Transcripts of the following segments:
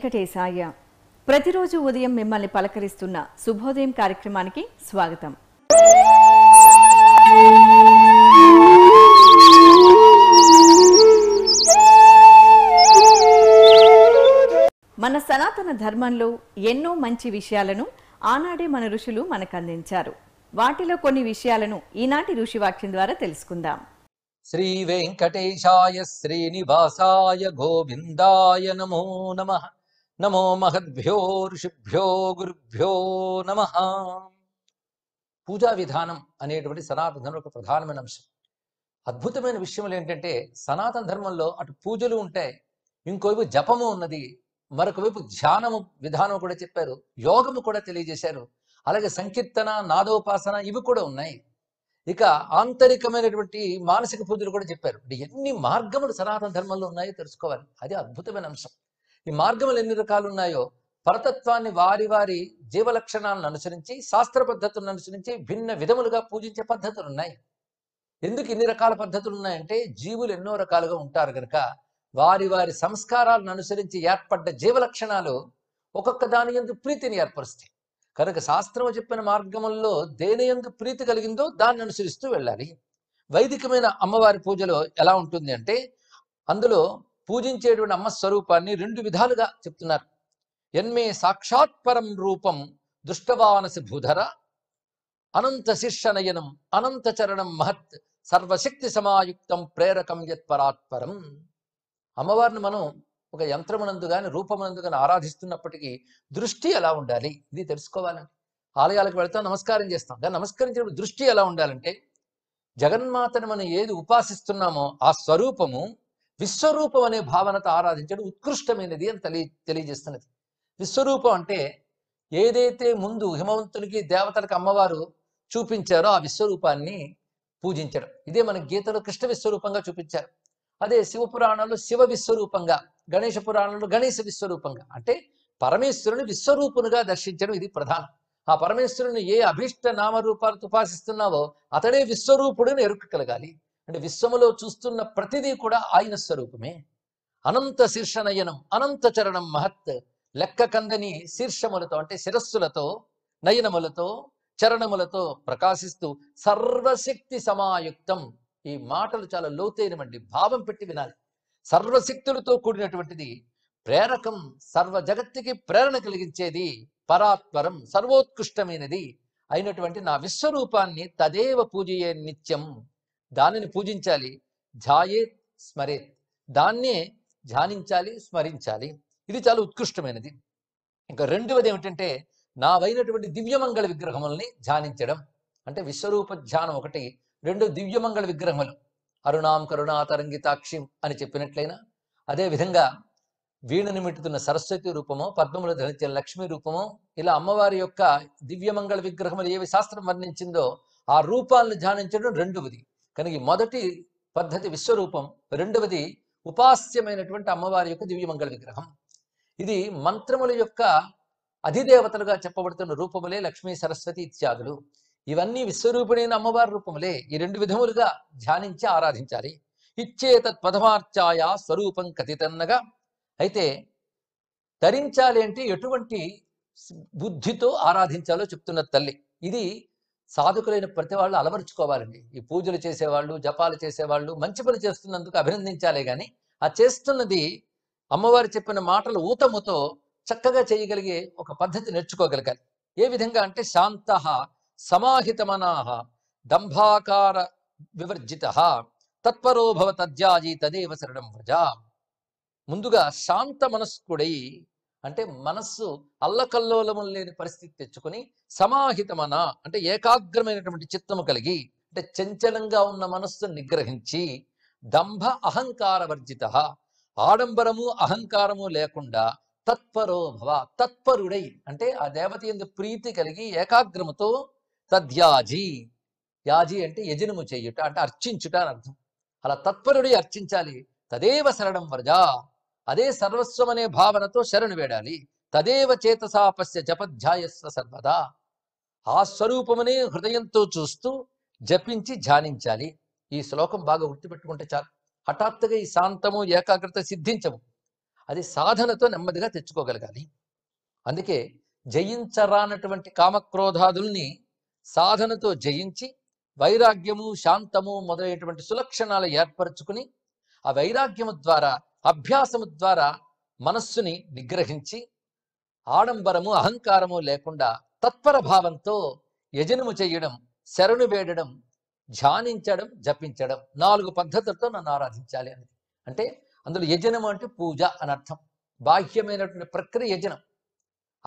వెంకటేశాయ ప్రతిరోజు ఉదయం మిమ్మల్ని పలకరిస్తున్న శుభోదయం కార్యక్రమానికి స్వాగతం మన సనాతన ధర్మంలో ఎన్నో మంచి విషయాలను ఆనాడే మన ఋషులు మనకు అందించారు వాటిలో కొన్ని విషయాలను ఈనాటి ఋషి వాక్యం ద్వారా తెలుసుకుందాం శ్రీ వెంకటేశాయ శ్రీనివాసాయ గోవిందాయ నమో నమః నమో మహద్భ్యో ఋషిభ్యో గురుభ్యో నమ పూజా విధానం అనేటువంటి సనాతన ధర్మం ఒక ప్రధానమైన అంశం అద్భుతమైన విషయములు ఏంటంటే సనాతన ధర్మంలో అటు పూజలు ఉంటాయి ఇంకోవైపు జపము ఉన్నది మరొక వైపు ధ్యానము విధానం కూడా చెప్పారు యోగము కూడా తెలియజేశారు అలాగే సంకీర్తన నాదోపాసన ఇవి కూడా ఉన్నాయి ఇక ఆంతరికమైనటువంటి మానసిక పూజలు కూడా చెప్పారు ఎన్ని మార్గములు సనాతన ధర్మంలో ఉన్నాయో తెలుసుకోవాలి అది అద్భుతమైన అంశం ఈ మార్గములు ఎన్ని రకాలు ఉన్నాయో పరతత్వాన్ని వారి వారి జీవ లక్షణాలను అనుసరించి శాస్త్ర పద్ధతులను అనుసరించి భిన్న విధములుగా పూజించే పద్ధతులు ఉన్నాయి ఎందుకు ఇన్ని రకాల పద్ధతులు ఉన్నాయంటే జీవులు ఎన్నో రకాలుగా ఉంటారు కనుక వారి వారి సంస్కారాలను అనుసరించి ఏర్పడ్డ జీవ లక్షణాలు ఒక్కొక్క దాని ఎందుకు ప్రీతిని ఏర్పరుస్తాయి కనుక శాస్త్రము చెప్పిన మార్గంలో దేని ఎందు ప్రీతి కలిగిందో దాన్ని అనుసరిస్తూ వెళ్ళాలి వైదికమైన అమ్మవారి పూజలో ఎలా ఉంటుంది అంటే అందులో పూజించేటువంటి అమ్మ స్వరూపాన్ని రెండు విధాలుగా చెప్తున్నారు ఎన్మే సాక్షాత్పరం రూపం దుష్టవానసి భూధర అనంత శిర్షనయనం అనంత చరణం మహత్ సర్వశక్తి సమాయుక్తం ప్రేరకం యత్పరాత్పరం అమ్మవారిని మనం ఒక యంత్రమునందు కానీ రూపమునందు కానీ ఆరాధిస్తున్నప్పటికీ దృష్టి ఎలా ఉండాలి ఇది తెలుసుకోవాలని ఆలయాలకు వెళ్తాం నమస్కారం చేస్తాం కానీ నమస్కరించినప్పుడు దృష్టి ఎలా ఉండాలంటే జగన్మాతను మనం ఏది ఉపాసిస్తున్నామో ఆ స్వరూపము విశ్వరూపం అనే భావనతో ఆరాధించడం ఉత్కృష్టమైనది అని తెలియ తెలియజేస్తున్నది విశ్వరూపం అంటే ఏదైతే ముందు హిమవంతునికి దేవతలకు అమ్మవారు చూపించారో ఆ విశ్వరూపాన్ని పూజించడం ఇదే మన గీతలో కృష్ణ విశ్వరూపంగా చూపించారు అదే శివపురాణంలో శివ విశ్వరూపంగా గణేష పురాణంలో గణేష విశ్వరూపంగా అంటే పరమేశ్వరుని విశ్వరూపునిగా దర్శించడం ఇది ప్రధానం ఆ పరమేశ్వరుని ఏ అభీష్ట నామరూపాలతో ఉపాసిస్తున్నావో అతడే విశ్వరూపుడిని కలగాలి అంటే విశ్వములో చూస్తున్న ప్రతిదీ కూడా ఆయన స్వరూపమే అనంత శీర్షనయనం అనంత చరణం మహత్ లెక్క కందని శీర్షములతో అంటే శిరస్సులతో నయనములతో చరణములతో ప్రకాశిస్తూ సర్వశక్తి సమాయుక్తం ఈ మాటలు చాలా లోతైనవండి భావం పెట్టి వినాలి సర్వశక్తులతో కూడినటువంటిది ప్రేరకం సర్వ జగత్తుకి ప్రేరణ కలిగించేది పరాత్పరం సర్వోత్కృష్టమైనది అయినటువంటి నా విశ్వరూపాన్ని తదేవ పూజయే నిత్యం దానిని పూజించాలి ధ్యాయే స్మరేత్ దాన్నే ధ్యానించాలి స్మరించాలి ఇది చాలా ఉత్కృష్టమైనది ఇంకా రెండవది ఏమిటంటే నావైనటువంటి దివ్యమంగళ విగ్రహముల్ని ధ్యానించడం అంటే విశ్వరూప ధ్యానం ఒకటి రెండు దివ్యమంగళ విగ్రహములు అరుణాం కరుణాతరంగితాక్షిం అని చెప్పినట్లయినా అదేవిధంగా వీణుని మిట్టుతున్న సరస్వతి రూపమో పద్మములు ధరించిన లక్ష్మి రూపమో ఇలా అమ్మవారి యొక్క దివ్యమంగళ విగ్రహములు ఏవి శాస్త్రం వర్ణించిందో ఆ రూపాలను ధ్యానించడం రెండవది కనుక మొదటి పద్ధతి విశ్వరూపం రెండవది ఉపాస్యమైనటువంటి అమ్మవారి యొక్క దివ్యమంగళ విగ్రహం ఇది మంత్రముల యొక్క అధిదేవతలుగా చెప్పబడుతున్న రూపములే లక్ష్మీ సరస్వతి ఇత్యాదులు ఇవన్నీ విశ్వరూపిణైన అమ్మవారి రూపములే ఈ రెండు విధములుగా ధ్యానించి ఆరాధించాలి ఇచ్చేతత్ పదమార్చాయ స్వరూపం కథితన్నగా అయితే ధరించాలి అంటే ఎటువంటి బుద్ధితో ఆరాధించాలో చెప్తున్న తల్లి ఇది సాధకులైన ప్రతి వాళ్ళు అలవరుచుకోవాలండి ఈ పూజలు చేసేవాళ్ళు జపాలు చేసేవాళ్ళు మంచి పని చేస్తున్నందుకు అభినందించాలే కానీ ఆ చేస్తున్నది అమ్మవారు చెప్పిన మాటలు ఊతముతో చక్కగా చేయగలిగే ఒక పద్ధతి నేర్చుకోగలగాలి ఏ విధంగా అంటే శాంత సమాహితమనాహ దంభాకార వివర్జిత తత్పరోభవ తద్యాజీ తదేవ శరణం వ్రజ ముందుగా శాంత మనస్కుడై అంటే మనస్సు అల్లకల్లోలము లేని పరిస్థితి తెచ్చుకొని సమాహితమన అంటే ఏకాగ్రమైనటువంటి చిత్తము కలిగి అంటే చంచలంగా ఉన్న మనస్సును నిగ్రహించి దంభ అహంకార వర్జిత ఆడంబరము అహంకారము లేకుండా తత్పరో భవ తత్పరుడై అంటే ఆ దేవత ఎందు ప్రీతి కలిగి ఏకాగ్రముతో తద్యాజి యాజి అంటే యజనము చేయుట అంటే అర్చించుట అని అర్థం అలా తత్పరుడై అర్చించాలి తదేవ శరణం వ్రజ అదే సర్వస్వం అనే భావనతో శరణు వేడాలి తదేవ చేతసాపస్య జపధ్యాయస్వ సర్వదా ఆ స్వరూపమనే హృదయంతో చూస్తూ జపించి ధ్యానించాలి ఈ శ్లోకం బాగా గుర్తుపెట్టుకుంటే చాలు హఠాత్తుగా ఈ శాంతము ఏకాగ్రత సిద్ధించము అది సాధనతో నెమ్మదిగా తెచ్చుకోగలగాలి అందుకే జయించరానటువంటి కామక్రోధాదుల్ని సాధనతో జయించి వైరాగ్యము శాంతము మొదలైనటువంటి సులక్షణాలు ఏర్పరచుకుని ఆ వైరాగ్యము ద్వారా అభ్యాసము ద్వారా మనస్సుని నిగ్రహించి ఆడంబరము అహంకారము లేకుండా తత్పర భావంతో యజనము చేయడం శరణు వేడడం ధ్యానించడం జపించడం నాలుగు పద్ధతులతో నన్ను ఆరాధించాలి అని అంటే అందులో యజనం అంటే పూజ అని అర్థం బాహ్యమైనటువంటి ప్రక్రియ యజనం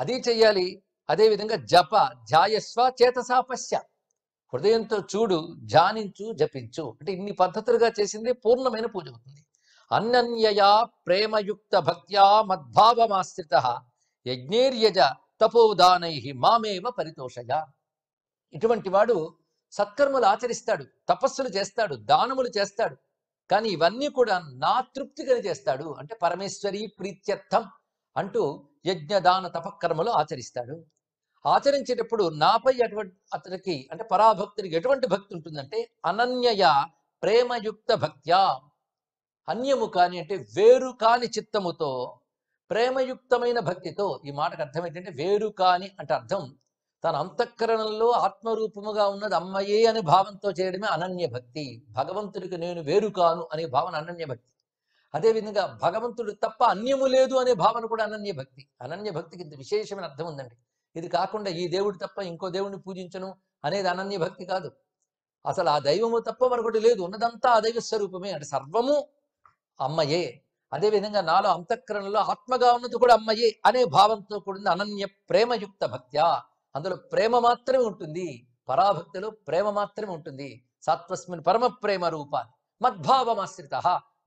అది చేయాలి అదేవిధంగా జప ధ్యాయస్వ చేతసాపశ్య హృదయంతో చూడు ధ్యానించు జపించు అంటే ఇన్ని పద్ధతులుగా చేసింది పూర్ణమైన పూజ అవుతుంది అన్నన్యయా ప్రేమయుక్త భక్త్యా మద్భావమాశ్రిత యజ్ఞేర్యజ తపోదానై మామేవ పరితోషయ ఇటువంటి వాడు సత్కర్మలు ఆచరిస్తాడు తపస్సులు చేస్తాడు దానములు చేస్తాడు కానీ ఇవన్నీ కూడా నా తృప్తికని చేస్తాడు అంటే పరమేశ్వరి ప్రీత్యర్థం అంటూ యజ్ఞదాన తపకర్మలు ఆచరిస్తాడు ఆచరించేటప్పుడు నాపై అటువంటి అతనికి అంటే పరాభక్తుడికి ఎటువంటి భక్తి ఉంటుందంటే అనన్యయ ప్రేమయుక్త భక్త్యా అన్యము కాని అంటే వేరు కాని చిత్తముతో ప్రేమయుక్తమైన భక్తితో ఈ మాటకు అర్థం ఏంటంటే వేరు కాని అంటే అర్థం తన అంతఃకరణలో ఆత్మరూపముగా ఉన్నది అమ్మయే అనే భావంతో చేయడమే అనన్య భక్తి భగవంతుడికి నేను వేరు కాను అనే భావన అనన్య భక్తి అదేవిధంగా భగవంతుడు తప్ప అన్యము లేదు అనే భావన కూడా అనన్య భక్తి అనన్య భక్తికి ఇంత విశేషమైన అర్థం ఉందండి ఇది కాకుండా ఈ దేవుడు తప్ప ఇంకో దేవుడిని పూజించను అనేది అనన్య భక్తి కాదు అసలు ఆ దైవము తప్ప మరొకటి లేదు ఉన్నదంతా ఆ దైవ స్వరూపమే అంటే సర్వము అమ్మయే అదేవిధంగా నాలో అంతఃకరణలో ఆత్మగా ఉన్నది కూడా అమ్మయే అనే భావంతో కూడిన అనన్య ప్రేమయుక్త భక్త అందులో ప్రేమ మాత్రమే ఉంటుంది పరాభక్తిలో ప్రేమ మాత్రమే ఉంటుంది సాత్వస్మిన్ పరమ ప్రేమ రూప మద్భావమాశ్రిత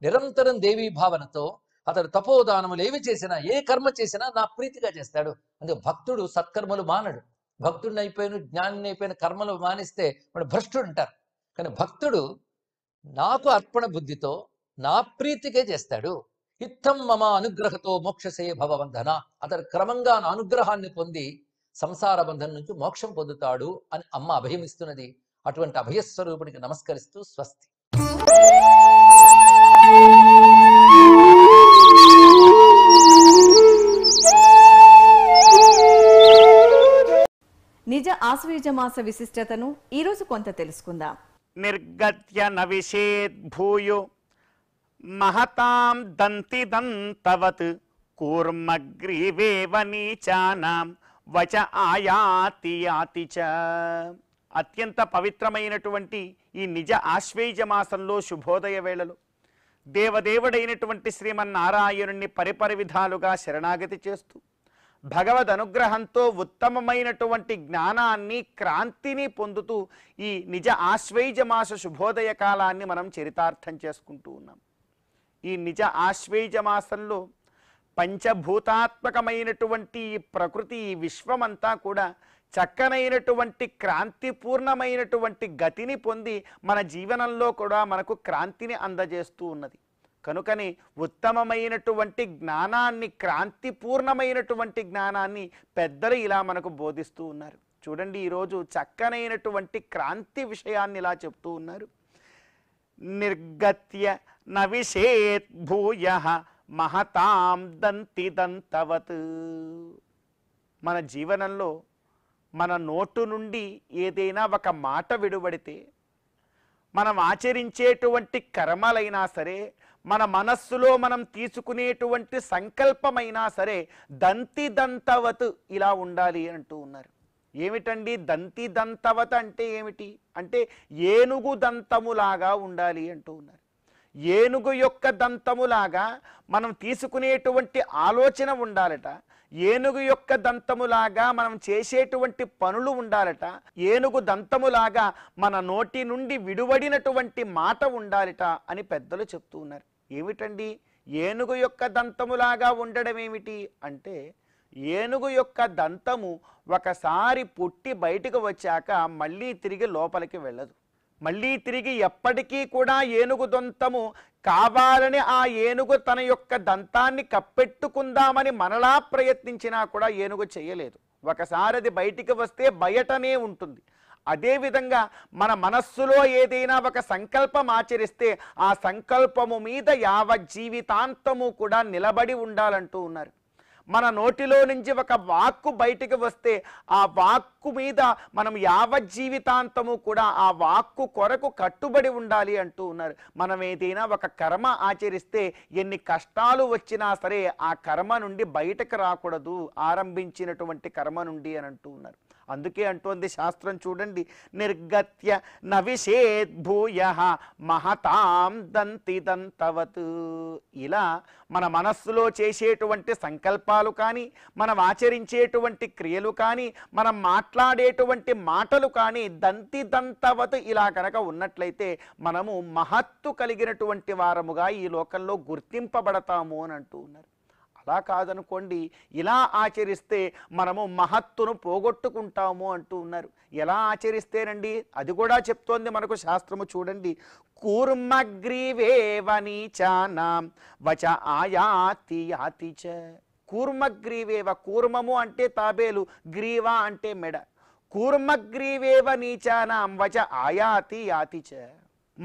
నిరంతరం దేవీ భావనతో అతడు తపోదానములు ఏవి చేసినా ఏ కర్మ చేసినా నా ప్రీతిగా చేస్తాడు అందుకే భక్తుడు సత్కర్మలు మానడు భక్తుడిని అయిపోయిన జ్ఞాని అయిపోయిన కర్మలు మానిస్తే వాడు భ్రష్టుడు అంటారు కానీ భక్తుడు నాకు అర్పణ బుద్ధితో నా ప్రీతికే చేస్తాడు ఇత్తం మమ అనుగ్రహతో మోక్షసే భవబంధన అతడు క్రమంగా నా అనుగ్రహాన్ని పొంది సంసార బంధం నుంచి మోక్షం పొందుతాడు అని అమ్మ అభయమిస్తున్నది అటువంటి అభయస్వరూపుడికి నమస్కరిస్తూ స్వస్తి నిజ ఆశ్వీజమాస విశిష్టతను ఈరోజు కొంత తెలుసుకుందాం నిర్గత్య నవిషేద్ భూయు మహతాం దంతి కూర్మగ్రీవేవ నీచానాం వచ ఆయాతి యాతి చ అత్యంత పవిత్రమైనటువంటి ఈ నిజ ఆశ్వేజ మాసంలో శుభోదయ వేళలో దేవదేవుడైనటువంటి శ్రీమన్నారాయణుణ్ణి పరిపరి విధాలుగా శరణాగతి చేస్తూ భగవద్ అనుగ్రహంతో ఉత్తమమైనటువంటి జ్ఞానాన్ని క్రాంతిని పొందుతూ ఈ నిజ ఆశ్వైజమాస శుభోదయ కాలాన్ని మనం చరితార్థం చేసుకుంటూ ఉన్నాం ఈ నిజ ఆశ్వేజ మాసంలో పంచభూతాత్మకమైనటువంటి ఈ ప్రకృతి ఈ విశ్వమంతా కూడా చక్కనైనటువంటి క్రాంతిపూర్ణమైనటువంటి గతిని పొంది మన జీవనంలో కూడా మనకు క్రాంతిని అందజేస్తూ ఉన్నది కనుకని ఉత్తమమైనటువంటి జ్ఞానాన్ని క్రాంతిపూర్ణమైనటువంటి జ్ఞానాన్ని పెద్దలు ఇలా మనకు బోధిస్తూ ఉన్నారు చూడండి ఈరోజు చక్కనైనటువంటి క్రాంతి విషయాన్ని ఇలా చెప్తూ ఉన్నారు నిర్గత్య నవిషేత్ భూయ మహతాం దంతి దంతవత్ మన జీవనంలో మన నోటు నుండి ఏదైనా ఒక మాట విడుబడితే మనం ఆచరించేటువంటి కర్మలైనా సరే మన మనస్సులో మనం తీసుకునేటువంటి సంకల్పమైనా సరే దంతి దంతవత్ ఇలా ఉండాలి అంటూ ఉన్నారు ఏమిటండి దంతి దంతవత్ అంటే ఏమిటి అంటే ఏనుగు దంతములాగా ఉండాలి అంటూ ఉన్నారు ఏనుగు యొక్క దంతములాగా మనం తీసుకునేటువంటి ఆలోచన ఉండాలట ఏనుగు యొక్క దంతములాగా మనం చేసేటువంటి పనులు ఉండాలట ఏనుగు దంతములాగా మన నోటి నుండి విడువడినటువంటి మాట ఉండాలట అని పెద్దలు చెప్తూ ఉన్నారు ఏమిటండి ఏనుగు యొక్క దంతములాగా ఉండడం ఏమిటి అంటే ఏనుగు యొక్క దంతము ఒకసారి పుట్టి బయటకు వచ్చాక మళ్ళీ తిరిగి లోపలికి వెళ్ళదు మళ్ళీ తిరిగి ఎప్పటికీ కూడా ఏనుగు దొంతము కావాలని ఆ ఏనుగు తన యొక్క దంతాన్ని కప్పెట్టుకుందామని మనలా ప్రయత్నించినా కూడా ఏనుగు చేయలేదు ఒకసారి అది బయటికి వస్తే బయటనే ఉంటుంది అదేవిధంగా మన మనస్సులో ఏదైనా ఒక సంకల్పం ఆచరిస్తే ఆ సంకల్పము మీద యావ జీవితాంతము కూడా నిలబడి ఉండాలంటూ ఉన్నారు మన నోటిలో నుంచి ఒక వాక్కు బయటికి వస్తే ఆ వాక్కు మీద మనం యావజ్జీవితాంతము కూడా ఆ వాక్కు కొరకు కట్టుబడి ఉండాలి అంటూ ఉన్నారు మనం ఏదైనా ఒక కర్మ ఆచరిస్తే ఎన్ని కష్టాలు వచ్చినా సరే ఆ కర్మ నుండి బయటకు రాకూడదు ఆరంభించినటువంటి కర్మ నుండి అని అంటూ ఉన్నారు అందుకే అంటోంది శాస్త్రం చూడండి నిర్గత్య నవిషేద్ భూయ మహతాం దంతి దంతవత్ ఇలా మన మనస్సులో చేసేటువంటి సంకల్పాలు కానీ మనం ఆచరించేటువంటి క్రియలు కానీ మనం మాట్లాడేటువంటి మాటలు కానీ దంతి దంతవత్ ఇలా కనుక ఉన్నట్లయితే మనము మహత్తు కలిగినటువంటి వారముగా ఈ లోకంలో గుర్తింపబడతాము అని అంటూ ఉన్నారు అలా కాదనుకోండి ఇలా ఆచరిస్తే మనము మహత్తును పోగొట్టుకుంటాము అంటూ ఉన్నారు ఎలా ఆచరిస్తేనండి అది కూడా చెప్తోంది మనకు శాస్త్రము చూడండి వచ ఆయాతి చ కూర్మగ్రీవేవ కూర్మము అంటే తాబేలు గ్రీవ అంటే మెడ కూర్మగ్రీవేవ నీచానాం వచ ఆయాతి యాతి చ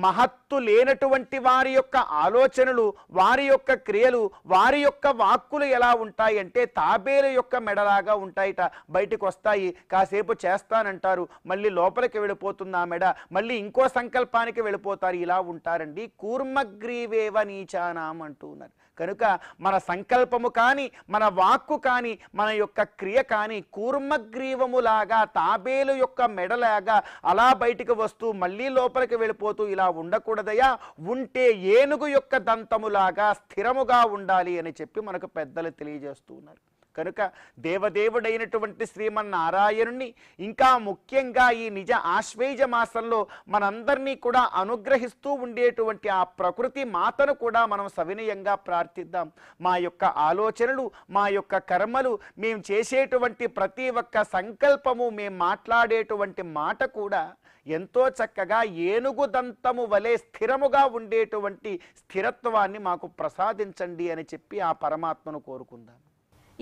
మహత్తు లేనటువంటి వారి యొక్క ఆలోచనలు వారి యొక్క క్రియలు వారి యొక్క వాక్కులు ఎలా ఉంటాయి అంటే తాబేలు యొక్క మెడలాగా ఉంటాయిట బయటికి వస్తాయి కాసేపు చేస్తానంటారు మళ్ళీ లోపలికి వెళ్ళిపోతుంది ఆ మెడ మళ్ళీ ఇంకో సంకల్పానికి వెళ్ళిపోతారు ఇలా ఉంటారండి కూర్మగ్రీవేవ నీచానాం అంటూ ఉన్నారు కనుక మన సంకల్పము కానీ మన వాక్కు కానీ మన యొక్క క్రియ కానీ కూర్మగ్రీవములాగా తాబేలు యొక్క మెడలాగా అలా బయటికి వస్తూ మళ్ళీ లోపలికి వెళ్ళిపోతూ ఇలా ఉండకూడదయా ఉంటే ఏనుగు యొక్క దంతములాగా స్థిరముగా ఉండాలి అని చెప్పి మనకు పెద్దలు తెలియజేస్తూ ఉన్నారు కనుక దేవదేవుడైనటువంటి శ్రీమన్నారాయణుణ్ణి ఇంకా ముఖ్యంగా ఈ నిజ ఆశ్వేజ మాసంలో మనందరినీ కూడా అనుగ్రహిస్తూ ఉండేటువంటి ఆ ప్రకృతి మాతను కూడా మనం సవినయంగా ప్రార్థిద్దాం మా యొక్క ఆలోచనలు మా యొక్క కర్మలు మేము చేసేటువంటి ప్రతి ఒక్క సంకల్పము మేము మాట్లాడేటువంటి మాట కూడా ఎంతో చక్కగా ఏనుగు దంతము వలె స్థిరముగా ఉండేటువంటి స్థిరత్వాన్ని మాకు ప్రసాదించండి అని చెప్పి ఆ పరమాత్మను కోరుకుందాం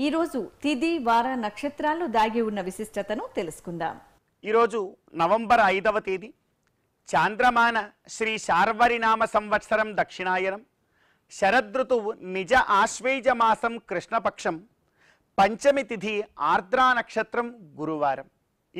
ఈరోజు తిది వార నక్షత్రాలు దాగి ఉన్న విశిష్టతను తెలుసుకుందాం ఈరోజు నవంబర్ ఐదవ తేదీ చాంద్రమాన శ్రీ శార్వరినామ సంవత్సరం దక్షిణాయనం శరదృతువు నిజ ఆశ్వేజమాసం కృష్ణపక్షం పంచమి తిథి ఆర్ద్రా నక్షత్రం గురువారం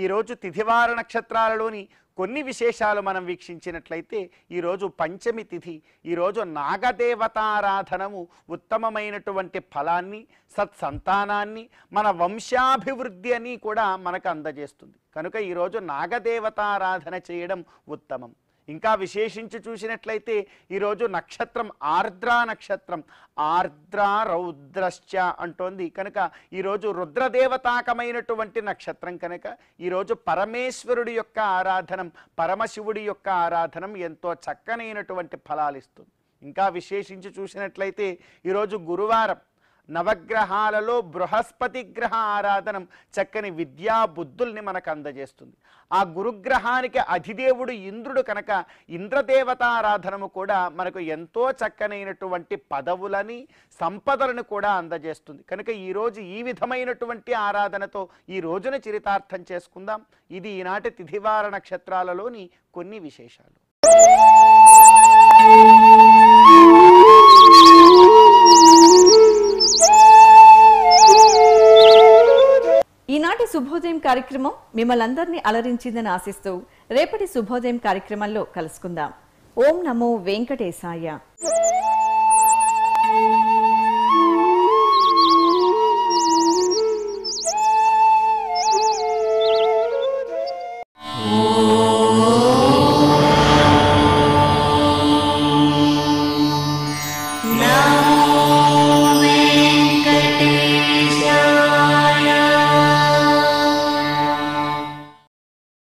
ఈరోజు తిథివార నక్షత్రాలలోని కొన్ని విశేషాలు మనం వీక్షించినట్లయితే ఈరోజు పంచమి తిథి ఈరోజు నాగదేవతారాధనము ఉత్తమమైనటువంటి ఫలాన్ని సత్సంతానాన్ని మన వంశాభివృద్ధి అని కూడా మనకు అందజేస్తుంది కనుక ఈరోజు నాగదేవతారాధన చేయడం ఉత్తమం ఇంకా విశేషించి చూసినట్లయితే ఈరోజు నక్షత్రం ఆర్ద్రా నక్షత్రం ఆర్ద్ర రౌద్రశ్చ అంటోంది కనుక ఈరోజు రుద్రదేవతాకమైనటువంటి నక్షత్రం కనుక ఈరోజు పరమేశ్వరుడి యొక్క ఆరాధనం పరమశివుడి యొక్క ఆరాధనం ఎంతో చక్కనైనటువంటి ఫలాలు ఇస్తుంది ఇంకా విశేషించి చూసినట్లయితే ఈరోజు గురువారం నవగ్రహాలలో బృహస్పతి గ్రహ ఆరాధనం చక్కని విద్యా బుద్ధుల్ని మనకు అందజేస్తుంది ఆ గురుగ్రహానికి అధిదేవుడు ఇంద్రుడు కనుక ఇంద్రదేవతారాధనము కూడా మనకు ఎంతో చక్కనైనటువంటి పదవులని సంపదలను కూడా అందజేస్తుంది కనుక ఈరోజు ఈ విధమైనటువంటి ఆరాధనతో ఈ రోజున చరితార్థం చేసుకుందాం ఇది ఈనాటి తిథివార నక్షత్రాలలోని కొన్ని విశేషాలు ఈనాటి శుభోదయం కార్యక్రమం మిమ్మల్ని అందరినీ అలరించిందని ఆశిస్తూ రేపటి శుభోదయం కార్యక్రమంలో కలుసుకుందాం ఓం నమో వెంకటేశాయ